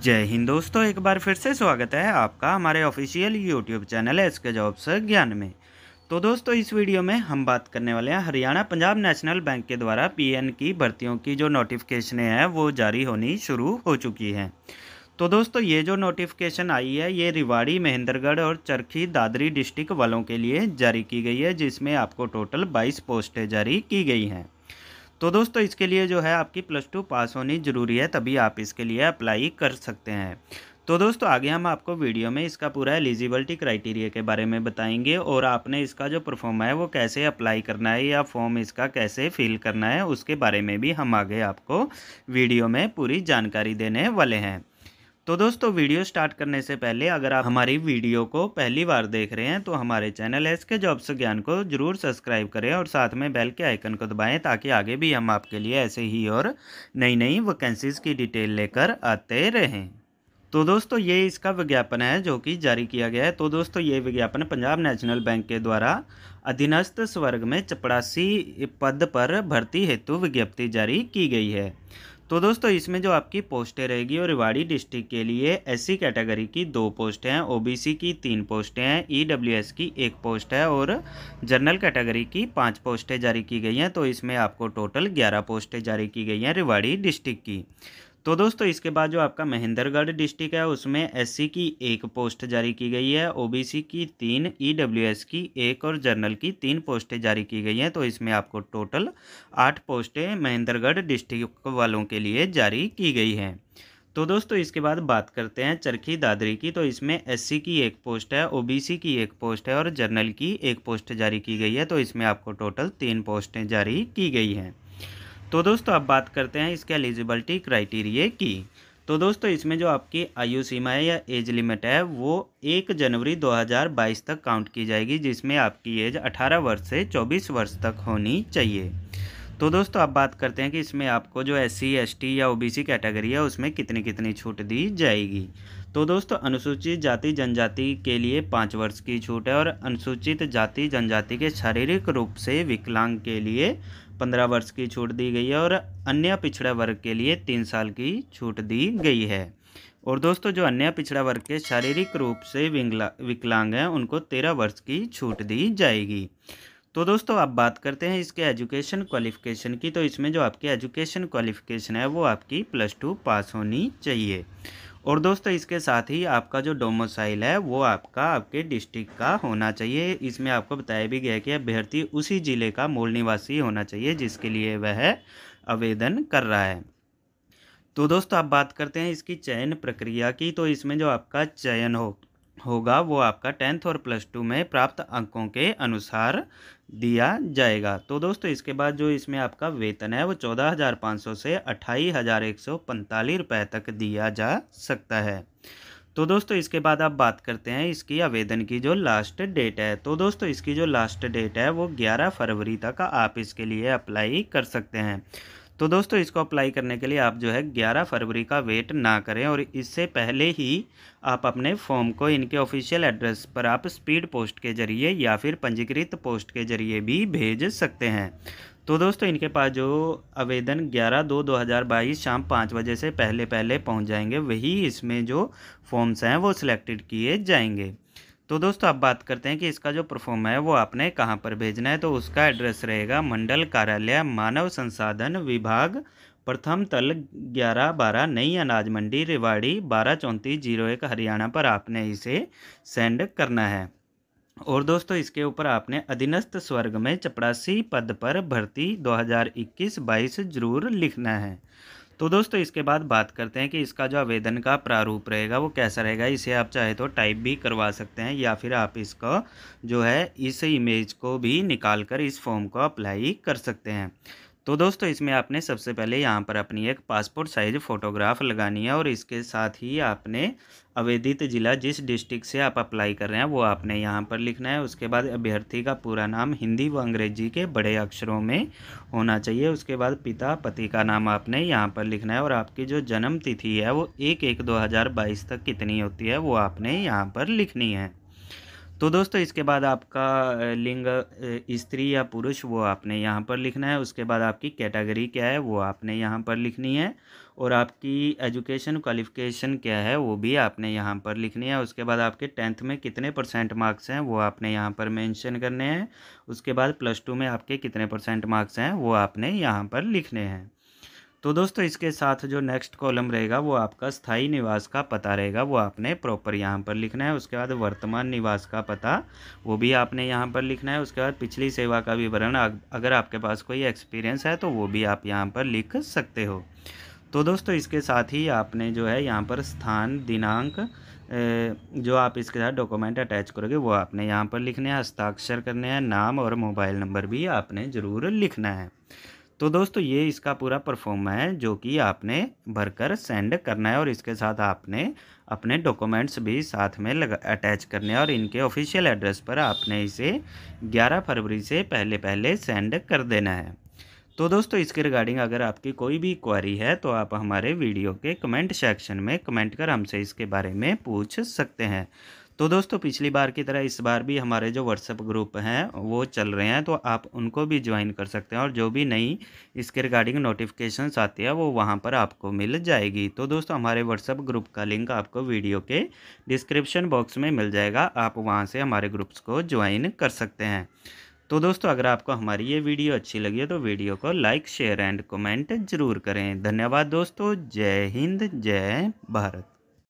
जय हिंद दोस्तों एक बार फिर से स्वागत है आपका हमारे official YouTube channel S K job Gyan में तो दोस्तों इस वीडियो में हम बात करने वाले हैं हरियाणा पंजाब नेशनल बैंक के द्वारा पीएन की भर्तियों की जो नोटिफिकेशन हैं वो जारी होनी शुरू हो चुकी हैं तो दोस्तों ये जो नोटिफिकेशन आई है ये रिवाड़ी महेंद्रगढ़ और चरखी दादरी डिस्ट्रिक्ट वालों के लिए जारी की गई है जिसमें आपको टोटल बाईस पोस्टें जारी की गई हैं तो दोस्तों इसके लिए जो है आपकी प्लस टू पास होनी ज़रूरी है तभी आप इसके लिए अप्लाई कर सकते हैं तो दोस्तों आगे हम आपको वीडियो में इसका पूरा एलिजिबिलिटी क्राइटेरिया के बारे में बताएंगे और आपने इसका जो परफॉर्म है वो कैसे अप्लाई करना है या फॉर्म इसका कैसे फिल करना है उसके बारे में भी हम आगे आपको वीडियो में पूरी जानकारी देने वाले हैं तो दोस्तों वीडियो स्टार्ट करने से पहले अगर आप हमारी वीडियो को पहली बार देख रहे हैं तो हमारे चैनल एस के जॉब्स ज्ञान को जरूर सब्सक्राइब करें और साथ में बेल के आइकन को दबाएं ताकि आगे भी हम आपके लिए ऐसे ही और नई नई वैकेंसीज़ की डिटेल लेकर आते रहें तो दोस्तों ये इसका विज्ञापन है जो कि जारी किया गया है तो दोस्तों ये विज्ञापन पंजाब नेशनल बैंक के द्वारा अधीनस्थ स्वर्ग में चपड़ासी पद पर भर्ती हेतु विज्ञप्ति जारी की गई है तो दोस्तों इसमें जो आपकी पोस्टें रहेगी और रिवाड़ी डिस्ट्रिक्ट के लिए एससी कैटेगरी की दो पोस्ट हैं ओबीसी की तीन पोस्टें हैं ईडब्ल्यूएस की एक पोस्ट है और जनरल कैटेगरी की पाँच पोस्टें जारी की गई हैं तो इसमें आपको टोटल ग्यारह पोस्टें जारी की गई हैं रिवाड़ी डिस्ट्रिक्ट की तो दोस्तों इसके बाद जो आपका महेंद्रगढ़ डिस्ट्रिक्ट है उसमें एस की एक पोस्ट जारी की गई है ओ की तीन ई e की एक और जर्नल की तीन पोस्टें जारी की गई हैं तो इसमें आपको टोटल आठ पोस्टें महेंद्रगढ़ डिस्ट्रिक्ट वालों के लिए जारी की गई हैं तो दोस्तों इसके बाद बात करते हैं चरखी दादरी की तो इसमें एससी की एक पोस्ट है ओबीसी की एक पोस्ट है और जर्नल की एक पोस्ट जारी की गई है तो इसमें आपको टोटल तीन पोस्टें जारी की गई हैं तो दोस्तों अब बात करते हैं इसके एलिजिबिलिटी क्राइटेरिया की तो दोस्तों इसमें जो आपकी आयु सीमा है या एज लिमिट है वो एक जनवरी 2022 तक काउंट की जाएगी जिसमें आपकी एज 18 वर्ष से 24 वर्ष तक होनी चाहिए तो दोस्तों अब बात करते हैं कि इसमें आपको जो एस सी या ओ कैटेगरी है उसमें कितनी कितनी छूट दी जाएगी तो दोस्तों अनुसूचित जाति जनजाति के लिए पाँच वर्ष की छूट है और अनुसूचित जाति जनजाति के शारीरिक रूप से विकलांग के लिए पंद्रह वर्ष की छूट दी गई है और अन्य पिछड़ा वर्ग के लिए तीन साल की छूट दी गई है और दोस्तों जो अन्य पिछड़ा वर्ग के शारीरिक रूप से विकलांग हैं उनको तेरह वर्ष की छूट दी जाएगी तो दोस्तों आप बात करते हैं इसके एजुकेशन क्वालिफिकेशन की तो इसमें जो आपकी एजुकेशन क्वालिफिकेशन है वो आपकी प्लस टू पास होनी चाहिए और दोस्तों इसके साथ ही आपका जो डोमोसाइल है वो आपका आपके डिस्ट्रिक्ट का होना चाहिए इसमें आपको बताया भी गया कि अभ्यर्थी उसी ज़िले का मूल निवासी होना चाहिए जिसके लिए वह आवेदन कर रहा है तो दोस्तों आप बात करते हैं इसकी चयन प्रक्रिया की तो इसमें जो आपका चयन हो होगा वो आपका टेंथ और प्लस टू में प्राप्त अंकों के अनुसार दिया जाएगा तो दोस्तों इसके बाद जो इसमें आपका वेतन है वो चौदह हज़ार पाँच सौ से अट्ठाईस हज़ार एक सौ पैंतालीस रुपये तक दिया जा सकता है तो दोस्तों इसके बाद आप बात करते हैं इसकी आवेदन की जो लास्ट डेट है तो दोस्तों इसकी जो लास्ट डेट है वो ग्यारह फरवरी तक आप इसके लिए अप्लाई कर सकते हैं तो दोस्तों इसको अप्लाई करने के लिए आप जो है 11 फरवरी का वेट ना करें और इससे पहले ही आप अपने फॉर्म को इनके ऑफिशियल एड्रेस पर आप स्पीड पोस्ट के ज़रिए या फिर पंजीकृत पोस्ट के ज़रिए भी भेज सकते हैं तो दोस्तों इनके पास जो आवेदन 11 दो 2022 शाम पाँच बजे से पहले पहले पहुंच जाएंगे वही इसमें जो फॉर्म्स हैं वो सिलेक्टेड किए जाएंगे तो दोस्तों अब बात करते हैं कि इसका जो परफॉर्म है वो आपने कहाँ पर भेजना है तो उसका एड्रेस रहेगा मंडल कार्यालय मानव संसाधन विभाग प्रथम तल ग्यारह बारह नई अनाज मंडी रेवाड़ी बारह चौंतीस जीरो एक हरियाणा पर आपने इसे सेंड करना है और दोस्तों इसके ऊपर आपने अधीनस्थ स्वर्ग में चपरासी पद पर भर्ती 2021-22 जरूर लिखना है तो दोस्तों इसके बाद बात करते हैं कि इसका जो आवेदन का प्रारूप रहेगा वो कैसा रहेगा इसे आप चाहे तो टाइप भी करवा सकते हैं या फिर आप इसको जो है इस इमेज को भी निकाल कर इस फॉर्म को अप्लाई कर सकते हैं तो दोस्तों इसमें आपने सबसे पहले यहाँ पर अपनी एक पासपोर्ट साइज़ फ़ोटोग्राफ लगानी है और इसके साथ ही आपने आवेदित ज़िला जिस डिस्ट्रिक्ट से आप अप्लाई कर रहे हैं वो आपने यहाँ पर लिखना है उसके बाद अभ्यर्थी का पूरा नाम हिंदी व अंग्रेजी के बड़े अक्षरों में होना चाहिए उसके बाद पिता पति का नाम आपने यहाँ पर लिखना है और आपकी जो जन्म तिथि है वो एक एक दो हज़ार बाईस तक कितनी होती है वो आपने यहाँ पर लिखनी है तो दोस्तों इसके बाद आपका लिंग स्त्री या पुरुष वो आपने यहाँ पर लिखना है उसके बाद आपकी कैटेगरी क्या है वो आपने यहाँ पर लिखनी है और आपकी एजुकेशन क्वालिफिकेशन क्या है वो भी आपने यहाँ पर लिखनी है उसके बाद आपके टेंथ में कितने परसेंट मार्क्स हैं वो आपने यहाँ पर मेंशन करने हैं उसके बाद प्लस टू में आपके कितने परसेंट मार्क्स हैं वो आपने यहाँ पर लिखने हैं तो दोस्तों इसके साथ जो नेक्स्ट कॉलम रहेगा वो आपका स्थायी निवास का पता रहेगा वो आपने प्रॉपर यहाँ पर लिखना है उसके बाद वर्तमान निवास का पता वो भी आपने यहाँ पर लिखना है उसके बाद पिछली सेवा का विवरण अगर आपके पास कोई एक्सपीरियंस है तो वो भी आप यहाँ पर लिख सकते हो तो दोस्तों इसके साथ ही आपने जो है यहाँ पर स्थान दिनांक जो आप इसके साथ डॉक्यूमेंट अटैच करोगे वो आपने यहाँ पर लिखने हैं हस्ताक्षर करने हैं नाम और मोबाइल नंबर भी आपने ज़रूर लिखना है तो दोस्तों ये इसका पूरा परफॉर्म है जो कि आपने भरकर सेंड करना है और इसके साथ आपने अपने डॉक्यूमेंट्स भी साथ में लगा अटैच करने हैं और इनके ऑफिशियल एड्रेस पर आपने इसे 11 फरवरी से पहले पहले सेंड कर देना है तो दोस्तों इसके रिगार्डिंग अगर आपकी कोई भी क्वारी है तो आप हमारे वीडियो के कमेंट सेक्शन में कमेंट कर हमसे इसके बारे में पूछ सकते हैं तो दोस्तों पिछली बार की तरह इस बार भी हमारे जो व्हाट्सएप ग्रुप हैं वो चल रहे हैं तो आप उनको भी ज्वाइन कर सकते हैं और जो भी नई इसके रिगार्डिंग नोटिफिकेशन आती है वो वहाँ पर आपको मिल जाएगी तो दोस्तों हमारे व्हाट्सएप ग्रुप का लिंक आपको वीडियो के डिस्क्रिप्शन बॉक्स में मिल जाएगा आप वहाँ से हमारे ग्रुप्स को ज्वाइन कर सकते हैं तो दोस्तों अगर आपको हमारी ये वीडियो अच्छी लगी है तो वीडियो को लाइक शेयर एंड कमेंट जरूर करें धन्यवाद दोस्तों जय हिंद जय भारत